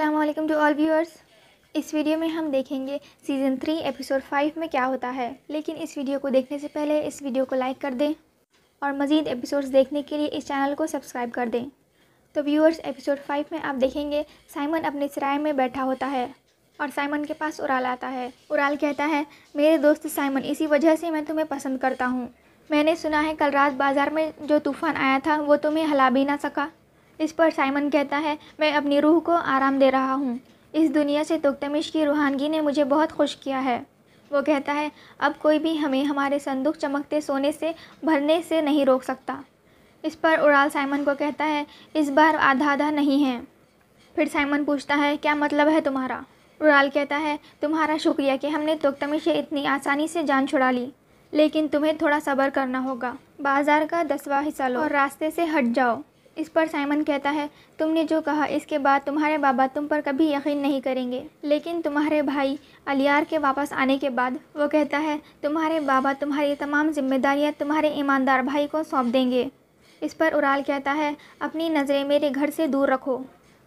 Aslam to all viewers इस video में हम देखेंगे सीज़न थ्री एपिसोड फाइव में क्या होता है लेकिन इस वीडियो को देखने से पहले इस वीडियो को लाइक कर दें और मज़ीद एपिसोड्स देखने के लिए इस चैनल को सब्सक्राइब कर दें तो व्यूअर्स एपिसोड फाइव में आप देखेंगे साइमन अपने सराय में बैठा होता है और साइमन के पास उराल आता है उराल कहता है मेरे दोस्त साइमन इसी वजह से मैं तुम्हें पसंद करता हूँ मैंने सुना है कल रात बाज़ार में जो तूफ़ान आया था वो तुम्हें हला भी ना सका इस पर साइमन कहता है मैं अपनी रूह को आराम दे रहा हूँ इस दुनिया से तुख्तमिश की रूहानगी ने मुझे बहुत खुश किया है वो कहता है अब कोई भी हमें हमारे संदूक चमकते सोने से भरने से नहीं रोक सकता इस पर उड़ाल साइमन को कहता है इस बार आधा आधा नहीं है फिर साइमन पूछता है क्या मतलब है तुम्हारा उड़ाल कहता है तुम्हारा शुक्रिया कि हमने तुख्तमिशे इतनी आसानी से जान छुड़ा ली लेकिन तुम्हें थोड़ा सब्र करना होगा बाजार का दसवा हिस्सा लो और रास्ते से हट जाओ इस पर साइमन कहता है तुमने जो कहा इसके बाद तुम्हारे बाबा तुम पर कभी यकीन नहीं करेंगे लेकिन तुम्हारे भाई अलियार के वापस आने के बाद वो कहता है तुम्हारे बाबा तुम्हारी तमाम जिम्मेदारियाँ तुम्हारे ईमानदार भाई को सौंप देंगे इस पर उराल कहता है अपनी नज़रें मेरे घर से दूर रखो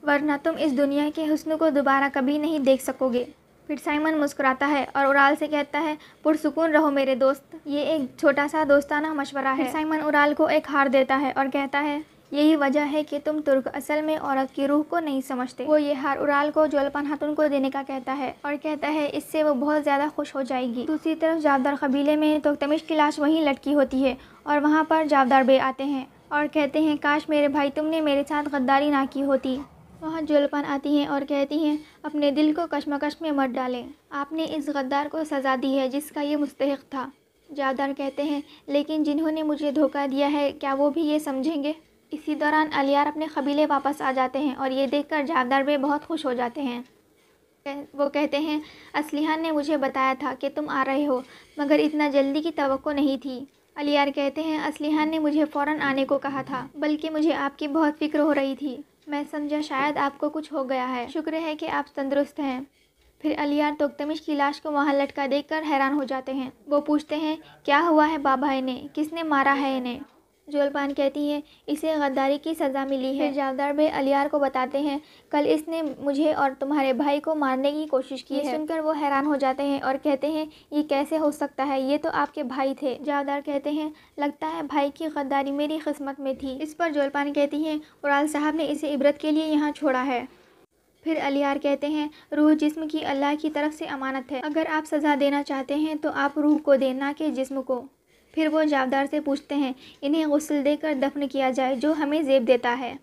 वरना तुम इस दुनिया के हसन को दोबारा कभी नहीं देख सकोगे फिर साइमन मुस्कुराता है और उराल से कहता है पुरसकून रहो मेरे दोस्त ये एक छोटा सा दोस्ताना मशवरा है साइमन उराल को एक हार देता है और कहता है यही वजह है कि तुम तुर्क असल में औरत की रूह को नहीं समझते वो ये हार उराल को जोलपन हाथुन को देने का कहता है और कहता है इससे वो बहुत ज़्यादा खुश हो जाएगी दूसरी तरफ जावदार कबीले में तो तमिश की लाश वहीं लटकी होती है और वहाँ पर जावदार बे आते हैं और कहते हैं काश मेरे भाई तुमने मेरे साथ गद्दारी ना की होती वहाँ जुल्पन आती हैं और कहती हैं अपने दिल को कशमकश में मत डालें आपने इस गद्दार को सज़ा दी है जिसका ये मुस्तक था जादार कहते हैं लेकिन जिन्होंने मुझे धोखा दिया है क्या वो भी ये समझेंगे इसी दौरान अलियार अपने कबीले वापस आ जाते हैं और ये देखकर जावदार भी बहुत खुश हो जाते हैं वो कहते हैं असलिहान ने मुझे बताया था कि तुम आ रहे हो मगर इतना जल्दी की तो नहीं थी अलियार कहते हैं असलिहान ने मुझे फ़ौर आने को कहा था बल्कि मुझे आपकी बहुत फ़िक्र हो रही थी मैं समझा शायद आपको कुछ हो गया है शुक्र है कि आप तंदुरुस्त हैं फिर अलियार तोकतमिश की लाश को वहाँ लटका देखकर हैरान हो जाते हैं वो पूछते हैं क्या हुआ है बाबा इन्हें किसने मारा है इन्हें जोलपान कहती है इसे गद्दारी की सज़ा मिली है जावदार भाई अलियार को बताते हैं कल इसने मुझे और तुम्हारे भाई को मारने की कोशिश की है सुनकर वो हैरान हो जाते हैं और कहते हैं ये कैसे हो सकता है ये तो आपके भाई थे जावदार कहते हैं लगता है भाई की गद्दारी मेरी किस्मत में थी इस पर जोलपान कहती हैं उराल साहब ने इसे इबरत के लिए यहाँ छोड़ा है फिर अलियार कहते हैं रूह जिस्म की अल्लाह की तरफ से अमानत है अगर आप सज़ा देना चाहते हैं तो आप रूह को देना के जिस्म को फिर वो जावदार से पूछते हैं इन्हें गसल देकर दफन किया जाए जो हमें जेब देता है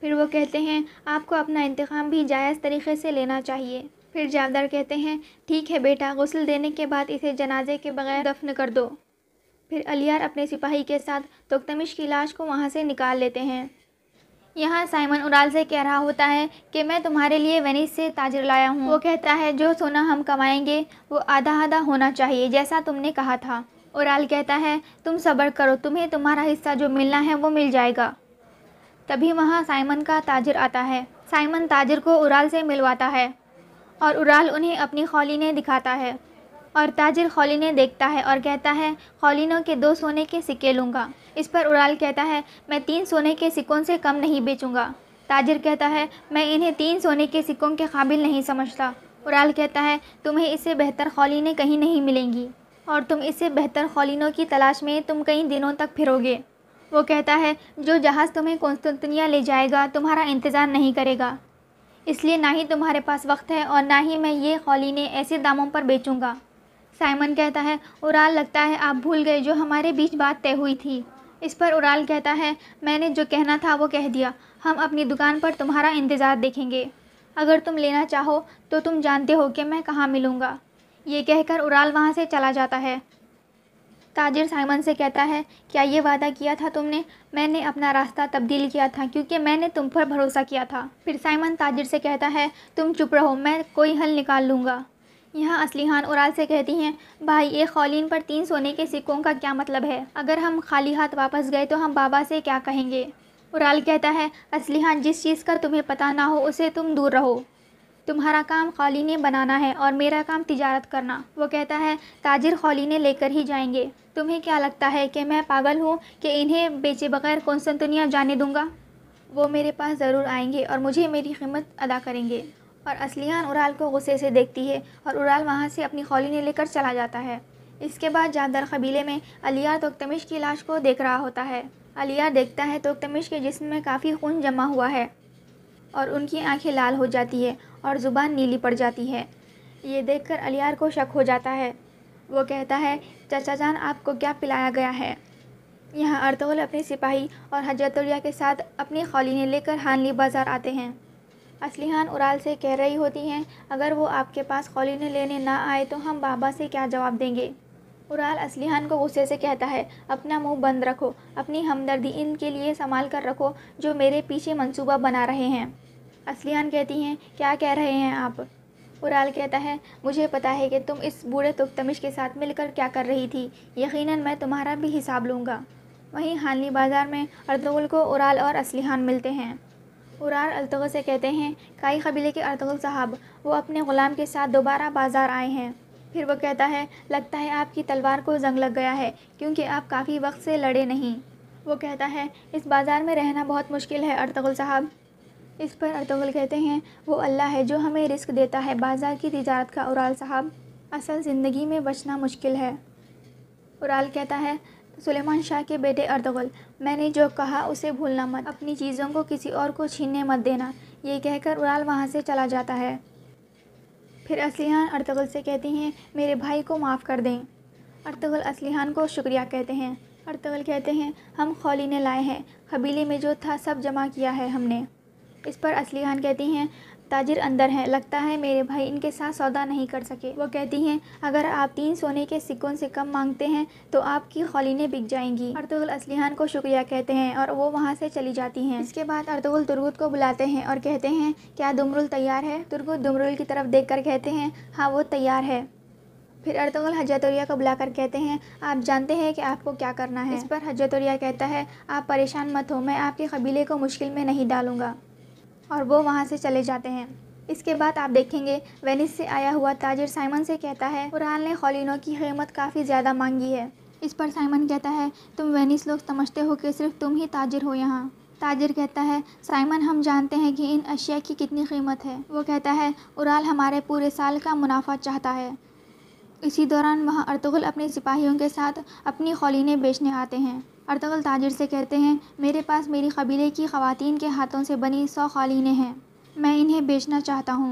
फिर वो कहते हैं आपको अपना इंतकाम भी जायज़ तरीके से लेना चाहिए फिर जावदार कहते हैं ठीक है बेटा गसल देने के बाद इसे जनाजे के बगैर दफन कर दो फिर अलियार अपने सिपाही के साथ तुख्तमिश की लाश को वहाँ से निकाल लेते हैं यहाँ साइमन उराल से कह रहा होता है कि मैं तुम्हारे लिए वेनिस से ताजर लाया हूँ वो कहता है जो सोना हम कमाएंगे वो आधा आधा होना चाहिए जैसा तुमने कहा था आल कहता है तुम सब्र करो तुम्हें तुम्हारा हिस्सा जो मिलना है वो मिल जाएगा तभी वहाँ साइमन का ताजर आता है साइमन ताजर को उराल से मिलवाता है और उराल उन्हें अपनी खौलिने दिखाता है और ताजर खौलिने देखता है और कहता है खौलिनों के दो सोने के सिक्के लूँगा इस पर उराल कहता है मैं तीन सोने के सिक्कों से कम नहीं बेचूँगा ताजर कहता है मैं इन्हें तीन सोने के सिक्कों के काबिल नहीं समझता उराल कहता है तुम्हें इससे बेहतर खौलिने कहीं नहीं मिलेंगी और तुम इससे बेहतर कॉलिनों की तलाश में तुम कई दिनों तक फिरोगे वो कहता है जो जहाज़ तुम्हें कॉन्स्तुनिया ले जाएगा तुम्हारा इंतज़ार नहीं करेगा इसलिए ना ही तुम्हारे पास वक्त है और ना ही मैं ये कॉलिने ऐसे दामों पर बेचूँगा साइमन कहता है उराल लगता है आप भूल गए जो हमारे बीच बात तय हुई थी इस पर उराल कहता है मैंने जो कहना था वो कह दिया हम अपनी दुकान पर तुम्हारा इंतज़ार देखेंगे अगर तुम लेना चाहो तो तुम जानते हो कि मैं कहाँ मिलूँगा ये कहकर उराल वहाँ से चला जाता है ताजिर साइमन से कहता है क्या ये वादा किया था तुमने मैंने अपना रास्ता तब्दील किया था क्योंकि मैंने तुम पर भरोसा किया था फिर साइमन ताजिर से कहता है तुम चुप रहो मैं कोई हल निकाल लूँगा यहाँ असलीहान उराल से कहती हैं भाई एक कौलिन पर तीन सोने के सिक्कों का क्या मतलब है अगर हम खाली हाथ वापस गए तो हम बाबा से क्या कहेंगे उराल कहता है असलीहान जिस चीज़ का तुम्हें पता ना हो उसे तुम दूर रहो तुम्हारा काम कौलीने बनाना है और मेरा काम तिजारत करना वो कहता है ताजिर कौलीने लेकर ही जाएंगे तुम्हें क्या लगता है कि मैं पागल हूँ कि इन्हें बेचे बगैर सा दुनिया जाने दूंगा वो मेरे पास ज़रूर आएंगे और मुझे मेरी कीमत अदा करेंगे और असलियान उराल को गुस्से से देखती है और उराल वहाँ से अपनी कौलीने लेकर चला जाता है इसके बाद जादर कबीले में अलिया तोकतमिश की लाश को देख रहा होता है अलिया देखता है तोकतमिश के जिसम में काफ़ी खून जमा हुआ है और उनकी आंखें लाल हो जाती है और ज़ुबान नीली पड़ जाती है ये देखकर अलियार को शक हो जाता है वो कहता है चचा जान आपको क्या पिलाया गया है यहाँ अरतौल अपने सिपाही और हजरतुल्ला के साथ अपनी खौलिने लेकर हानली बाज़ार आते हैं असलीहान उराल से कह रही होती हैं अगर वो आपके पास खौलिने लेने ना आए तो हम बाबा से क्या जवाब देंगे उराल असलीहान को गुस्से से कहता है अपना मुंह बंद रखो अपनी हमदर्दी इनके लिए संभाल कर रखो जो मेरे पीछे मंसूबा बना रहे हैं असलियान कहती हैं क्या कह रहे हैं आप उराल कहता है मुझे पता है कि तुम इस बूढ़े तुख्तमिश के साथ मिलकर क्या कर रही थी यकीनन मैं तुम्हारा भी हिसाब लूँगा वहीं हालनी बाज़ार में अर्तगुल को उराल और असलिहान मिलते हैं उरार अलतगुल से कहते हैं काई कबीले के अर्तगल साहब वो अपने ग़ुलाम के साथ दोबारा बाज़ार आए हैं फिर वो कहता है लगता है आपकी तलवार को जंग लग गया है क्योंकि आप काफ़ी वक्त से लड़े नहीं वो कहता है इस बाज़ार में रहना बहुत मुश्किल है अर्तगुल साहब इस पर अर्तगल कहते हैं वो अल्लाह है जो हमें रिस्क देता है बाज़ार की तजारत का उराल साहब असल ज़िंदगी में बचना मुश्किल है उराल कहता है सुलेमान शाह के बेटे अर्दगल मैंने जो कहा उसे भूलना मत अपनी चीज़ों को किसी और को छीनने मत देना ये कहकर उराल वहाँ से चला जाता है फिर असलीहान अर्तगल से कहती हैं मेरे भाई को माफ़ कर दें अर्तगल असलीहान को शुक्रिया कहते हैं अर्तगल कहते हैं हम खौली ने लाए हैं कबीले में जो था सब जमा किया है हमने इस पर असली खान कहती हैं ताजिर अंदर हैं लगता है मेरे भाई इनके साथ सौदा नहीं कर सके वो कहती हैं अगर आप तीन सोने के सिक्कों से कम मांगते हैं तो आपकी खौलिनें बिक जाएंगी अर्तुगल असलीहान को शुक्रिया कहते हैं और वो वहाँ से चली जाती हैं इसके बाद अर्तुगल तुर्गुत को बुलाते हैं और कहते हैं क्या दुमरुल तैयार है तुर्गुत दुमरुल की तरफ देख कर कहते हैं हाँ वो तैयार है फिर अर्तगल हजरतोरिया को बुलाकर कहते हैं आप जानते हैं कि आपको क्या करना है इस पर हजरतोरिया कहता है आप परेशान मत हो मैं आपके कबीले को मुश्किल में नहीं डालूंगा और वो वहाँ से चले जाते हैं इसके बाद आप देखेंगे वेनिस से आया हुआ ताजिर साइमन से कहता है कुरान ने खोलिनों की कीमत काफ़ी ज़्यादा मांगी है इस पर साइमन कहता है तुम वेनिस लोग समझते हो कि सिर्फ तुम ही ताजिर हो यहाँ ताजिर कहता है साइमन हम जानते हैं कि इन अशिया की कितनी कीमत है वो कहता है उराल हमारे पूरे साल का मुनाफा चाहता है इसी दौरान वहाँ अर्तगुल अपने सिपाहियों के साथ अपनी खौलिनें बेचने आते हैं अर्तगल ताजिर से कहते हैं मेरे पास मेरी कबीले की खातिन के हाथों से बनी सौ कालीनें हैं मैं इन्हें बेचना चाहता हूँ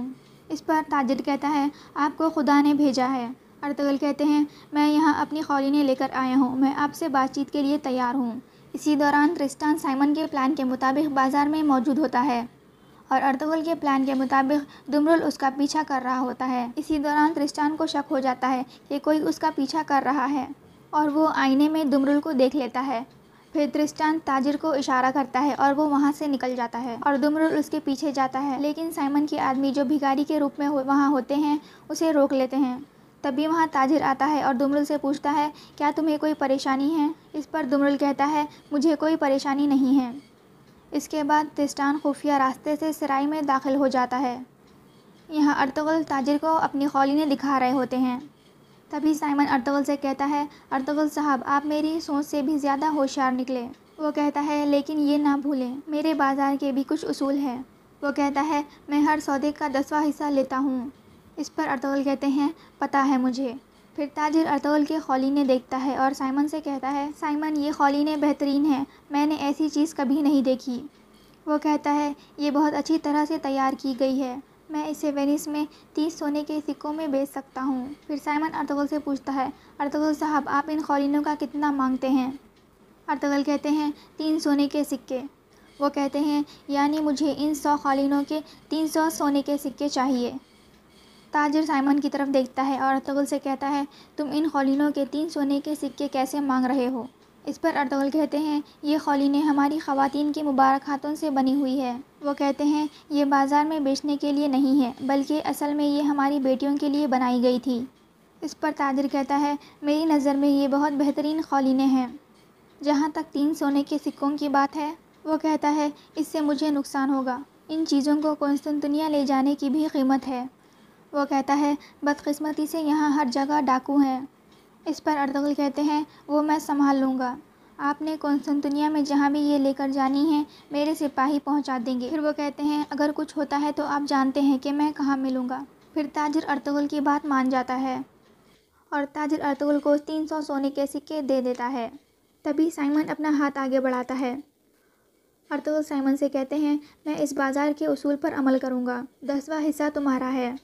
इस पर ताजिर कहता है आपको खुदा ने भेजा है अर्तगल कहते हैं मैं यहाँ अपनी कौलिनें लेकर आया हूँ मैं आपसे बातचीत के लिए तैयार हूँ इसी दौरान क्रिस्टान साइमन के प्लान के मुताबिक बाज़ार में मौजूद होता है और अर्तगुल के प्लान के मुताबिक दुमरुल उसका पीछा कर रहा होता है इसी दौरान क्रिस्टान को शक हो जाता है कि कोई उसका पीछा कर रहा है और वो आईने में दुमरुल को देख लेता है फिर त्रिस्टान ताजिर को इशारा करता है और वो वहाँ से निकल जाता है और दुमरुल उसके पीछे जाता है लेकिन साइमन के आदमी जो भिगारी के रूप में हो, वहाँ होते हैं उसे रोक लेते हैं तभी वहाँ ताजिर आता है और दुमरुल से पूछता है क्या तुम्हें कोई परेशानी है इस पर दुमरुल कहता है मुझे कोई परेशानी नहीं है इसके बाद त्रिस्टान खुफिया रास्ते से सराय में दाखिल हो जाता है यहाँ अर्तगल ताजिर को अपनी खौली ने दिखा रहे होते हैं तभी साइमन अर्तवल से कहता है अर्तवल साहब आप मेरी सोच से भी ज़्यादा होशियार निकले वो कहता है लेकिन ये ना भूलें मेरे बाज़ार के भी कुछ उसूल हैं वो कहता है मैं हर सौदे का दसवा हिस्सा लेता हूँ इस पर अर्तवल कहते हैं पता है मुझे फिर ताजिर अर्तवल के खौलीने देखता है और साइमन से कहता है साइमन ये खौलीने बेहतरीन हैं मैंने ऐसी चीज़ कभी नहीं देखी वो कहता है ये बहुत अच्छी तरह से तैयार की गई है मैं इसे वेनिस में तीस सोने के सिक्कों में बेच सकता हूँ फिर साइमन अर्तगल से पूछता है अर्तगल साहब आप इन खौलिनों का कितना मांगते हैं अर्तगल कहते हैं तीन सोने के सिक्के वो कहते हैं यानी मुझे इन सौ कौलिनों के तीन सौ सोने के सिक्के चाहिए ताजिर साइमन की तरफ देखता है और अर्तगल से कहता है तुम इन खौलिनों के तीन सोने के सिक्के कैसे मांग रहे हो इस पर अर्दगल कहते हैं ये खौलिने हमारी ख़वातीन की मुबारक हाथों से बनी हुई है वो कहते हैं ये बाज़ार में बेचने के लिए नहीं है बल्कि असल में ये हमारी बेटियों के लिए बनाई गई थी इस पर ताजर कहता है मेरी नज़र में ये बहुत बेहतरीन खौलिने हैं जहाँ तक तीन सोने के सिक्कों की बात है वो कहता है इससे मुझे नुकसान होगा इन चीज़ों को कौनसनतनिया ले जाने की भी कीमत है वो कहता है बदकस्मती से यहाँ हर जगह डाकू हैं इस पर अर्दगल कहते हैं वो मैं संभाल लूँगा आपने कौन सन दुनिया में जहाँ भी ये लेकर जानी है मेरे सिपाही पहुँचा देंगे फिर वो कहते हैं अगर कुछ होता है तो आप जानते हैं कि मैं कहाँ मिलूँगा फिर ताजर अर्तगुल की बात मान जाता है और ताजर अर्तगुल को तीन सौ सोने के सिक्के दे देता है तभी साइमन अपना हाथ आगे बढ़ाता है अर्तगुल साइमन से कहते हैं मैं इस बाज़ार के असूल पर अमल करूँगा दसवा हिस्सा तुम्हारा है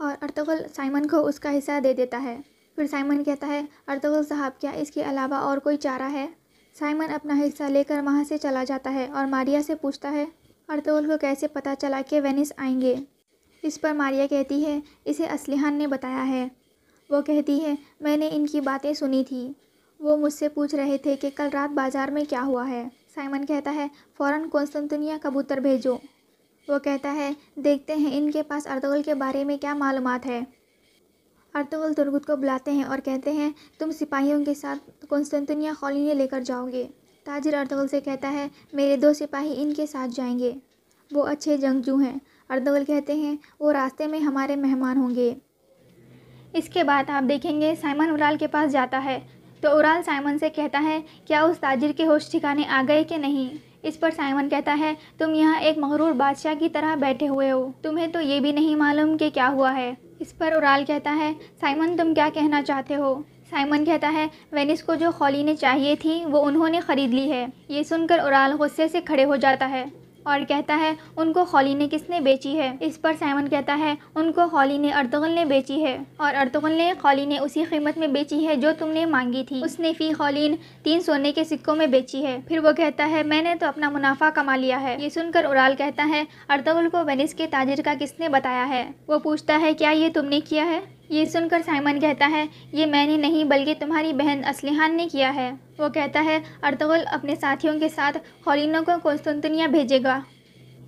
और अर्तगुल साइमन को उसका हिस्सा दे देता है फिर साइमन कहता है अर्तगुल साहब क्या इसके अलावा और कोई चारा है साइमन अपना हिस्सा लेकर वहाँ से चला जाता है और मारिया से पूछता है अर्तगुल को कैसे पता चला कि वेनिस आएंगे इस पर मारिया कहती है इसे असलिहान ने बताया है वो कहती है मैंने इनकी बातें सुनी थी वो मुझसे पूछ रहे थे कि कल रात बाज़ार में क्या हुआ है साइमन कहता है फ़ौरन कौनसनतनिया कबूतर भेजो वो कहता है देखते हैं इनके पास अर्तगुल के बारे में क्या मालूम है अर्तुगल तुर्गुत को बुलाते हैं और कहते हैं तुम सिपाहियों के साथ कॉन्स्टेंटनिया कॉलोनी लेकर जाओगे ताजिर अर्तुगल से कहता है मेरे दो सिपाही इनके साथ जाएंगे वो अच्छे जंगजू हैं अर्तुगल कहते हैं वो रास्ते में हमारे मेहमान होंगे इसके बाद आप देखेंगे साइमन उराल के पास जाता है तो उराल साइमन से कहता है क्या उस ताजिर के होश ठिकाने आ गए कि नहीं इस पर साइमन कहता है तुम यहाँ एक मगरूर बादशाह की तरह बैठे हुए हो तुम्हें तो ये भी नहीं मालूम कि क्या हुआ है इस पर उराल कहता है साइमन तुम क्या कहना चाहते हो साइमन कहता है वेनिस को जो खौली ने चाहिए थी वो उन्होंने ख़रीद ली है ये सुनकर उराल गुस्से से खड़े हो जाता है और कहता है उनको हॉली ने किसने बेची है इस पर साइमन कहता है उनको हॉली ने अर्तगल ने बेची है और अर्तगल ने हॉली ने उसी कीमत में बेची है जो तुमने मांगी थी उसने फी हॉलिन तीन सोने के सिक्कों में बेची है फिर वो कहता है मैंने तो अपना मुनाफा कमा लिया है ये सुनकर उराल कहता है अर्तगल को वेनिस के ताजिर का किसने बताया है वो पूछता है क्या ये तुमने किया है ये सुनकर साइमन कहता है ये मैंने नहीं बल्कि तुम्हारी बहन असलिहान ने किया है वो कहता है अर्तगुल अपने साथियों के साथ हॉलिनो को कोस्तुंतनिया भेजेगा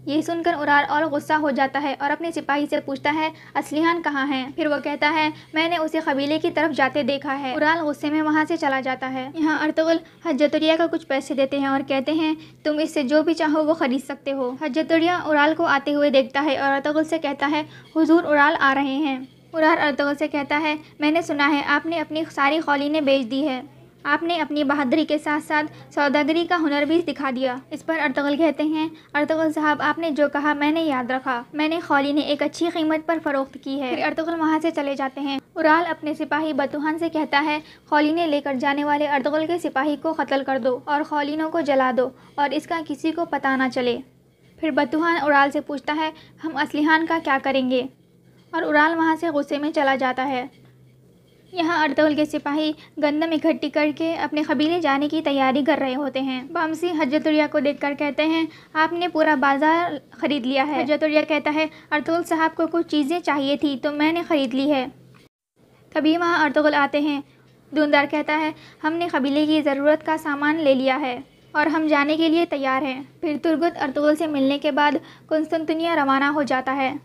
ये सुनकर उरार और गुस्सा हो जाता है और अपने सिपाही से पूछता है असलिहान कहाँ है फिर वो कहता है मैंने उसे कबीले की तरफ जाते देखा है उराल गुस्से में वहाँ से चला जाता है यहाँ अर्तगुल हजतुरिया का कुछ पैसे देते हैं और कहते हैं तुम इससे जो भी चाहो वो खरीद सकते हो हजतुरिया उराल को आते हुए देखता है और अर्तगुल से कहता है हजूर उराल आ रहे हैं कुरहर अर्तगल से कहता है मैंने सुना है आपने अपनी सारी खौलिनें बेच दी है आपने अपनी बहादुरी के साथ साथ सौदागरी का हुनर भी दिखा दिया इस पर अर्तगल कहते हैं अर्तगल साहब आपने जो कहा मैंने याद रखा मैंने खौली ने एक अच्छी कीमत पर फरोख्त की है फिर अर्तगल वहाँ से चले जाते हैं उराल अपने सिपाही बतूहान से कहता है खौलिने लेकर जाने वाले अर्तगल के सिपाही को कत्ल कर दो और खौलिनों को जला दो और इसका किसी को पता ना चले फिर बतूहान उराल से पूछता है हम असलिहान का क्या करेंगे और उड़ाल वहाँ से गुस्से में चला जाता है यहाँ अर्दौल के सिपाही गंदम इकट्ठी करके अपने कबीले जाने की तैयारी कर रहे होते हैं बामसी हजरतुरिया को देखकर कहते हैं आपने पूरा बाजार ख़रीद लिया है हजरतुरिया कहता है अर्दौल साहब को कुछ चीज़ें चाहिए थी तो मैंने ख़रीद ली है तभी वहाँ अर्दौल आते हैं दूनदार कहता है हमने कबीले की ज़रूरत का सामान ले लिया है और हम जाने के लिए तैयार हैं फिर तुर्गुत अर्दौल से मिलने के बाद कुंस्तुनिया रवाना हो जाता है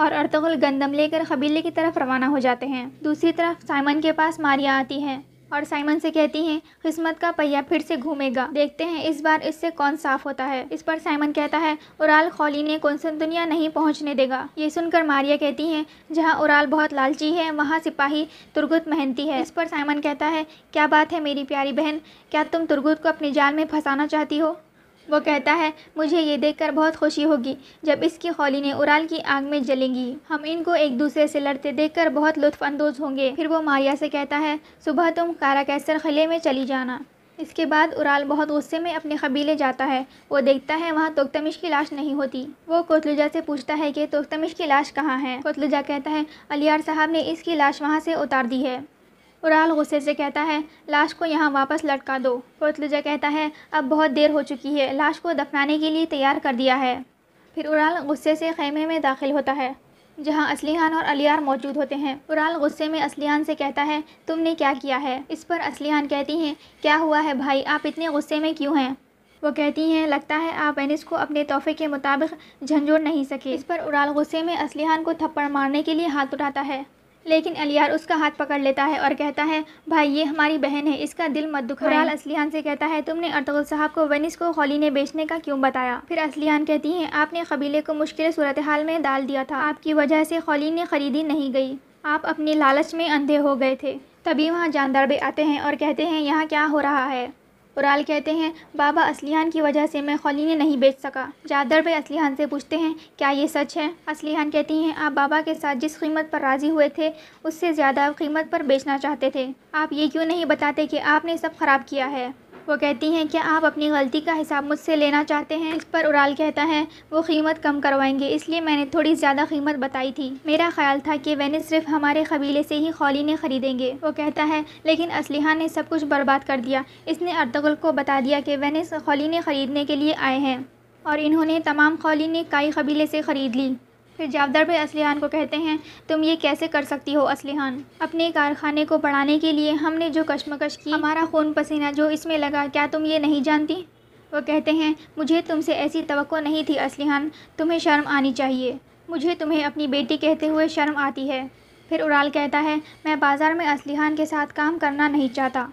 और अर्तगुल गंदम लेकर कबीले की तरफ रवाना हो जाते हैं दूसरी तरफ साइमन के पास मारिया आती है और साइमन से कहती हैं किस्मत का पहिया फिर से घूमेगा देखते हैं इस बार इससे कौन साफ होता है इस पर साइमन कहता है उराल खौली ने दुनिया नहीं पहुंचने देगा ये सुनकर मारिया कहती हैं जहां उराल बहुत लालची है वहां सिपाही तुर्गुत मेहनती है इस पर साइमन कहता है क्या बात है मेरी प्यारी बहन क्या तुम तुर्गुत को अपने जाल में फंसाना चाहती हो वो कहता है मुझे ये देखकर बहुत खुशी होगी जब इसकी खौलिने उराल की आग में जलेंगी हम इनको एक दूसरे से लड़ते देखकर बहुत लुत्फानंदोज होंगे फिर वो मारिया से कहता है सुबह तुम कारा कैसर खले में चली जाना इसके बाद उराल बहुत गुस्से में अपने कबीले जाता है वो देखता है वहाँ तोख्तमिश की लाश नहीं होती वो कोतलुजा से पूछता है कि तोख्तमिश की लाश कहाँ है कोतलुजा कहता है अलियार साहब ने इसकी लाश वहाँ से उतार दी है कुराल गुस्से से कहता है लाश को यहाँ वापस लटका दो पुतलुजा कहता है अब बहुत देर हो चुकी है लाश को दफनाने के लिए तैयार कर दिया है फिर उराल गुस्से से खेमे में दाखिल होता है जहाँ असलीहान और अलियार मौजूद होते हैं उराल गुस्से में असलीहान से कहता है तुमने क्या किया है इस पर असलीहान कहती हैं क्या हुआ है भाई आप इतने गुस्से में क्यों हैं वो कहती हैं लगता है आप एनिस को अपने तोहफे के मुताबिक झंझोड़ नहीं सके इस पर उराल गुस्से में असलीहान को थप्पड़ मारने के लिए हाथ उठाता है लेकिन अलियार उसका हाथ पकड़ लेता है और कहता है भाई ये हमारी बहन है इसका दिल मत दुख खुराल असलिहान से कहता है तुमने अरतगुल साहब को वनिस को खौली ने बेचने का क्यों बताया फिर असलिहान कहती हैं आपने कबीले को मुश्किल सूरत हाल में डाल दिया था आपकी वजह से खौली ने खरीदी नहीं गई आप अपने लालच में अंधे हो गए थे तभी वहाँ जानदार भी आते हैं और कहते हैं यहाँ क्या हो रहा है उराल कहते हैं बाबा असलीहान की वजह से मैं खौलिने नहीं बेच सका जादर भाई असलीहान से पूछते हैं क्या ये सच है असलीहान कहती हैं आप बाबा के साथ जिस कीमत पर राज़ी हुए थे उससे ज़्यादा कीमत पर बेचना चाहते थे आप ये क्यों नहीं बताते कि आपने सब ख़राब किया है वो कहती हैं क्या आप अपनी गलती का हिसाब मुझसे लेना चाहते हैं इस पर उराल कहता है वो कीमत कम करवाएंगे इसलिए मैंने थोड़ी ज़्यादा कीमत बताई थी मेरा ख्याल था कि वैनिस सिर्फ हमारे कबीले से ही खौलीने ख़रीदेंगे वो कहता है लेकिन असलहा ने सब कुछ बर्बाद कर दिया इसने अर्तगुल को बता दिया कि वैनिस ने ख़रीदने के लिए आए हैं और इन्होंने तमाम ने काई कबीले से ख़रीद ली फिर जावदार भाई असलीहान को कहते हैं तुम ये कैसे कर सकती हो असलीहान अपने कारखाने को बढ़ाने के लिए हमने जो कश्मकश की हमारा खून पसीना जो इसमें लगा क्या तुम ये नहीं जानती वो कहते हैं मुझे तुमसे ऐसी तो नहीं थी असलीहान तुम्हें शर्म आनी चाहिए मुझे तुम्हें अपनी बेटी कहते हुए शर्म आती है फिर उड़ाल कहता है मैं बाज़ार में असलीहान के साथ काम करना नहीं चाहता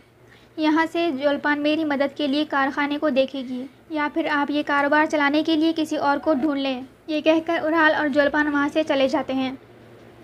यहाँ से जुल्पान मेरी मदद के लिए कारखाने को देखेगी या फिर आप ये कारोबार चलाने के लिए किसी और को ढूंढ लें ये कहकर उराल और जोलपान वहाँ से चले जाते हैं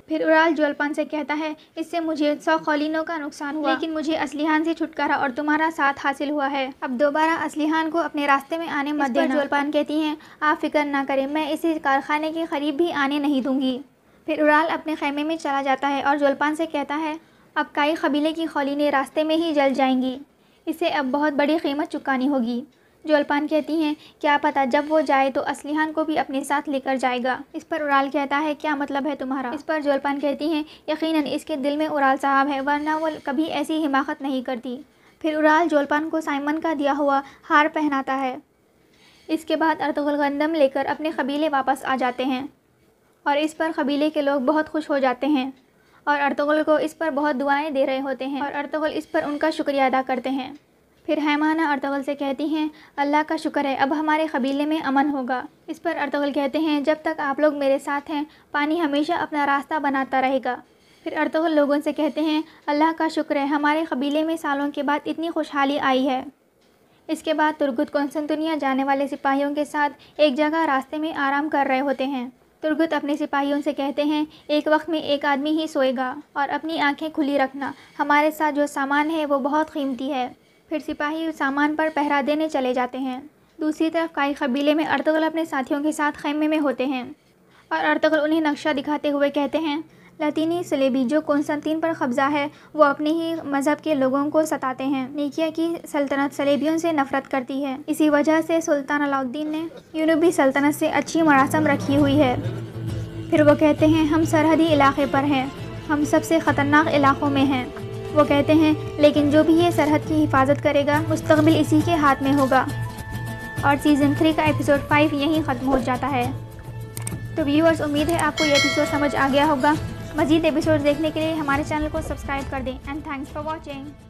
फिर उराल जोलपान से कहता है इससे मुझे सौ कौलिनों का नुकसान हुआ लेकिन मुझे असलिहान से छुटकारा और तुम्हारा साथ हासिल हुआ है अब दोबारा असलिहान को अपने रास्ते में आने मत देना जोलपान कहती हैं आप फिक्र ना करें मैं इसे कारखाने के करीब भी आने नहीं दूंगी फिर उराल अपने खेमे में चला जाता है और जोलपान से कहता है अब कई कबीले की कौलिनें रास्ते में ही जल जाएंगी इसे अब बहुत बड़ी कीमत चुकानी होगी जोलपान कहती हैं क्या पता जब वो जाए तो असलिहान को भी अपने साथ लेकर जाएगा इस पर उराल कहता है क्या मतलब है तुम्हारा इस पर जोलपान कहती हैं यकीनन इसके दिल में उराल साहब है वरना वो कभी ऐसी हिमाकत नहीं करती फिर उराल जोलपान को साइमन का दिया हुआ हार पहनाता है इसके बाद अर्तगुल गंदम लेकर अपने कबीले वापस आ जाते हैं और इस पर कबीले के लोग बहुत खुश हो जाते हैं और अर्तगुल को इस पर बहुत दुआएँ दे रहे होते हैं और अर्तगुल इस पर उनका शुक्रिया अदा करते हैं फिर हैमाना अर्तगल से कहती हैं अल्लाह का शुक्र है अब हमारे कबीले में अमन होगा इस पर अर्तगल कहते हैं जब तक आप लोग मेरे साथ हैं पानी हमेशा अपना रास्ता बनाता रहेगा फिर अर्तगल लोगों से कहते हैं अल्लाह का शुक्र है हमारे कबीले में सालों के बाद इतनी खुशहाली आई है इसके बाद तुर्गुत कौनसनतुनिया जाने वाले सिपाहियों के साथ एक जगह रास्ते में आराम कर रहे होते हैं तुर्गुत अपने सिपाहियों से कहते हैं एक वक्त में एक आदमी ही सोएगा और अपनी आंखें खुली रखना हमारे साथ जो सामान है वो बहुत कीमती है फिर सिपाही सामान पर पहरा देने चले जाते हैं दूसरी तरफ काई कबीले में अर्तगल अपने साथियों के साथ खैमे में होते हैं और अर्तगल उन्हें नक्शा दिखाते हुए कहते हैं लतीनी सलेबी जो कौनसंतीन पर कब्ज़ा है वो अपने ही मज़हब के लोगों को सताते हैं निकिया की सल्तनत सलेबियों से नफरत करती है इसी वजह से सुल्तान अलाउद्दीन ने यूनबी सल्तनत से अच्छी मरासम रखी हुई है फिर वो कहते हैं हम सरहदी इलाके पर हैं हम सबसे ख़तरनाक इलाक़ों में हैं वो कहते हैं लेकिन जो भी ये सरहद की हिफाजत करेगा मुस्तबिल इसी के हाथ में होगा और सीज़न थ्री का एपिसोड फाइव यहीं ख़त्म हो जाता है तो व्यूअर्स उम्मीद है आपको ये एपिसोड समझ आ गया होगा मज़ीद एपिसोड देखने के लिए हमारे चैनल को सब्सक्राइब कर दें एंड थैंक्स फॉर वॉचिंग